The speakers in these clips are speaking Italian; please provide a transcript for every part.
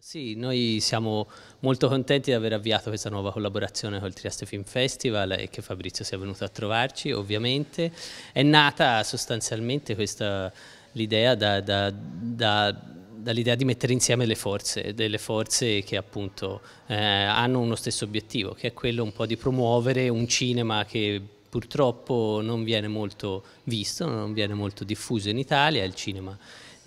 Sì, noi siamo molto contenti di aver avviato questa nuova collaborazione col Trieste Film Festival e che Fabrizio sia venuto a trovarci ovviamente. È nata sostanzialmente l'idea da, da, da dall'idea di mettere insieme le forze, delle forze che appunto eh, hanno uno stesso obiettivo, che è quello un po' di promuovere un cinema che purtroppo non viene molto visto, non viene molto diffuso in Italia, il cinema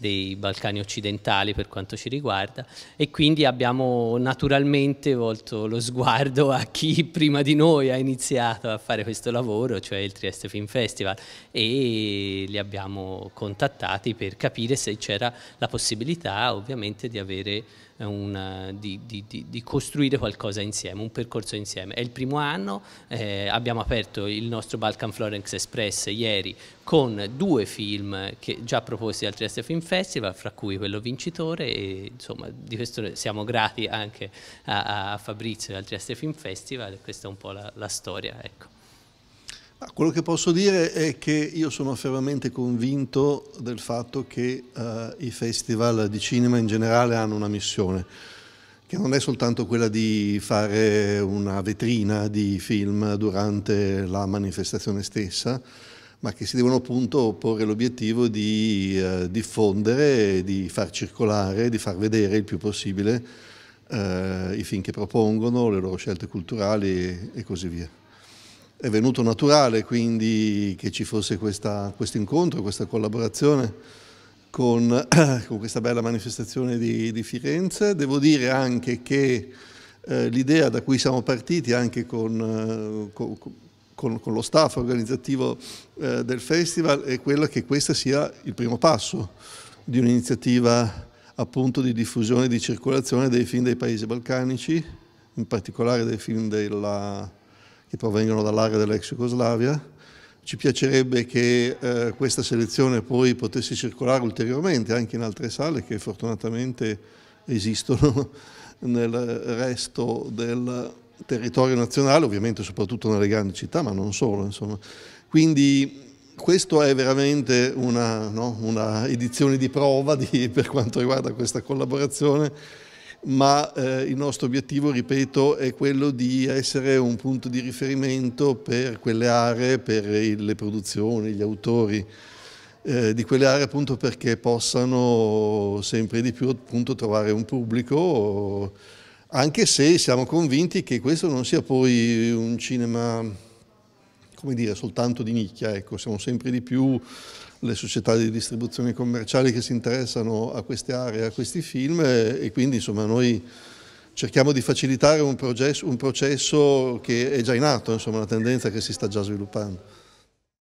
dei Balcani occidentali per quanto ci riguarda e quindi abbiamo naturalmente volto lo sguardo a chi prima di noi ha iniziato a fare questo lavoro, cioè il Trieste Film Festival e li abbiamo contattati per capire se c'era la possibilità ovviamente di, avere eh, una, di, di, di costruire qualcosa insieme, un percorso insieme. È il primo anno, eh, abbiamo aperto il nostro Balkan Florence Express ieri con due film che già proposti al Trieste Film Festival festival, fra cui quello vincitore e insomma di questo siamo grati anche a, a Fabrizio e al Trieste Film Festival, questa è un po' la, la storia. Ecco. Quello che posso dire è che io sono fermamente convinto del fatto che eh, i festival di cinema in generale hanno una missione, che non è soltanto quella di fare una vetrina di film durante la manifestazione stessa, ma che si devono appunto porre l'obiettivo di eh, diffondere, di far circolare, di far vedere il più possibile eh, i film che propongono, le loro scelte culturali e, e così via. È venuto naturale quindi che ci fosse questo quest incontro, questa collaborazione con, con, questa bella manifestazione di, di, Firenze. Devo dire anche che eh, l'idea da cui siamo partiti, anche con, eh, con, con, con lo staff organizzativo eh, del festival è quella che questo sia il primo passo di un'iniziativa appunto di diffusione e di circolazione dei film dei paesi balcanici, in particolare dei film della, che provengono dall'area dell'ex Jugoslavia. Ci piacerebbe che eh, questa selezione poi potesse circolare ulteriormente anche in altre sale che fortunatamente esistono nel resto del, territorio nazionale, ovviamente soprattutto nelle grandi città, ma non solo. Insomma. Quindi questa è veramente una, no, una edizione di prova di, per quanto riguarda questa collaborazione, ma eh, il nostro obiettivo, ripeto, è quello di essere un punto di riferimento per quelle aree, per le produzioni, gli autori eh, di quelle aree appunto perché possano sempre di più appunto, trovare un pubblico. O, anche se siamo convinti che questo non sia poi un cinema, come dire, soltanto di nicchia, ecco, siamo sempre di più le società di distribuzione commerciale che si interessano a queste aree, a questi film e quindi insomma noi cerchiamo di facilitare un processo, un processo che è già in atto, insomma una tendenza che si sta già sviluppando.